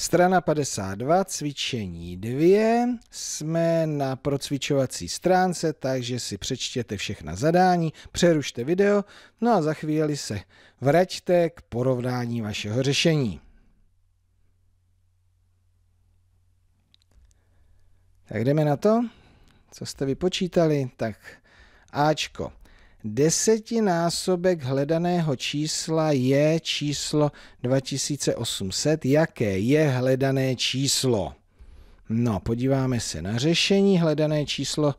Strana 52, cvičení 2, jsme na procvičovací stránce, takže si přečtěte všechna zadání, přerušte video, no a za chvíli se vraťte k porovnání vašeho řešení. Tak jdeme na to, co jste vypočítali, tak Ačko desetinásobek hledaného čísla je číslo 2800. Jaké je hledané číslo? No, podíváme se na řešení. Hledané číslo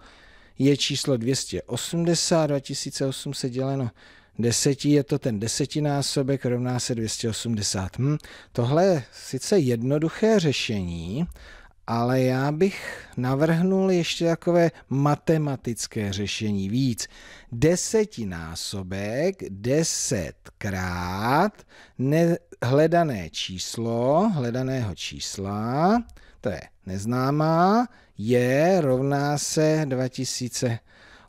je číslo 280, 2800 děleno 10 je to ten desetinásobek, rovná se 280. Hm, tohle je sice jednoduché řešení, ale já bych navrhnul ještě takové matematické řešení víc. Desetinásobek desetkrát hledané číslo, hledaného čísla, to je neznámá, je rovná se 2000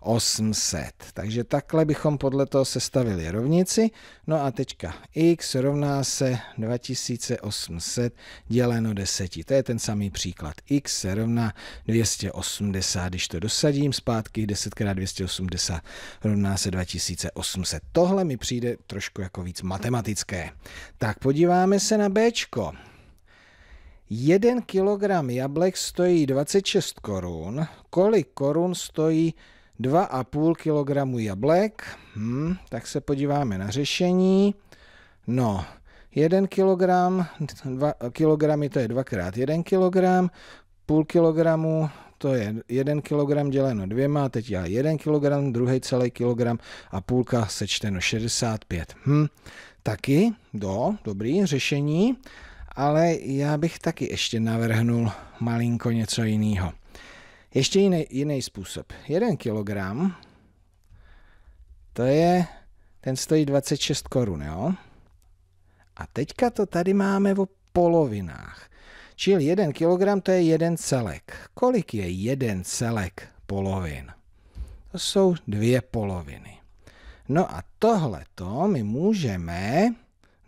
800. Takže takhle bychom podle toho sestavili rovnici. No a teďka x rovná se 2800 děleno 10. To je ten samý příklad. x se rovná 280, když to dosadím zpátky, 10 x 280 rovná se 2800. Tohle mi přijde trošku jako víc matematické. Tak podíváme se na Bčko. 1 kilogram jablek stojí 26 korun. Kolik korun stojí 2,5 kg jablek. Hmm, tak se podíváme na řešení. No, 1 kg, 2 kg to je 2 x 1 kg, půl kilogramu, to je 1 kg děleno dvěma, teď já 1 kg, druhý celý kilogram a půlka sečteno 65. Hmm, Taky, do, dobrý řešení, ale já bych taky ještě navrhnul malinko něco jiného. Ještě jiný, jiný způsob. 1 kilogram, to je, ten stojí 26 korun, jo? A teďka to tady máme o polovinách. Čili 1 kilogram to je jeden celek. Kolik je jeden celek polovin? To jsou dvě poloviny. No a tohle to my můžeme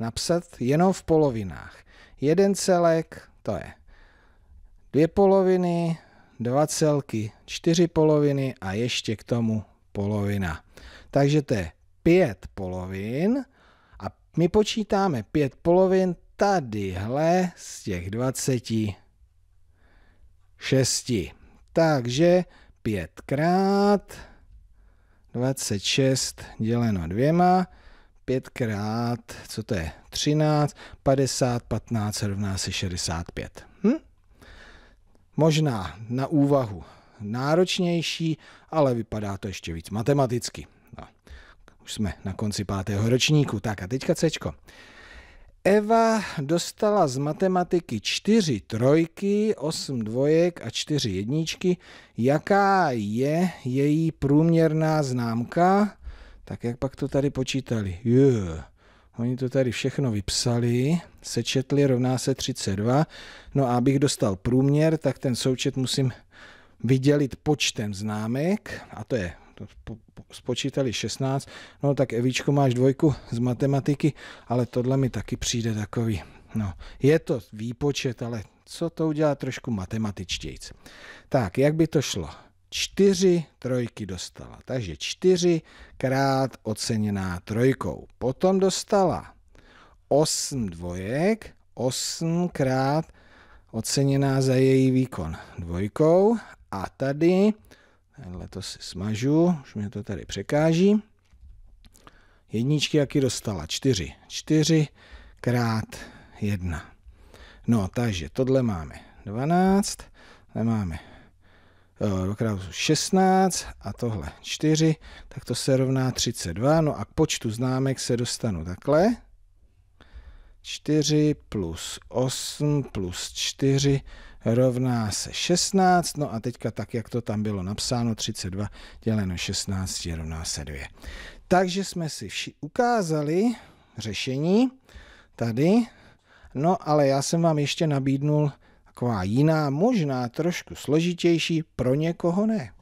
napsat jenom v polovinách. Jeden celek to je dvě poloviny dva celky, čtyři poloviny a ještě k tomu polovina. Takže to je pět polovin a my počítáme pět polovin tadyhle z těch 26. Takže pětkrát 26 děleno dvěma, pětkrát, co to je, 13, 50, 15 rovná se 65 možná na úvahu náročnější, ale vypadá to ještě víc matematicky. No, už jsme na konci pátého ročníku. Tak a teďka Cčko. Eva dostala z matematiky čtyři trojky, osm dvojek a čtyři jedničky. Jaká je její průměrná známka? Tak jak pak to tady počítali? Yeah. Oni to tady všechno vypsali, sečetli, rovná se 32. No a abych dostal průměr, tak ten součet musím vydělit počtem známek, a to je, to spočítali 16, no tak Evičko máš dvojku z matematiky, ale tohle mi taky přijde takový, no je to výpočet, ale co to udělá trošku matematičtějc. Tak, jak by to šlo? čtyři trojky dostala. Takže čtyřikrát oceněná trojkou. Potom dostala osm dvojek, osmkrát oceněná za její výkon dvojkou. A tady, tenhle to si smažu, už mě to tady překáží. Jedničky, jaký dostala? Čtyři. Čtyři krát jedna. No, takže tohle máme 12, tohle máme Eh, dvakrát 16 a tohle 4, tak to se rovná 32. No a k počtu známek se dostanu takhle. 4 plus 8 plus 4 rovná se 16. No a teďka tak, jak to tam bylo napsáno, 32 děleno 16 je rovná se 2. Takže jsme si vši ukázali řešení tady. No ale já jsem vám ještě nabídnul Taková jiná, možná trošku složitější, pro někoho ne.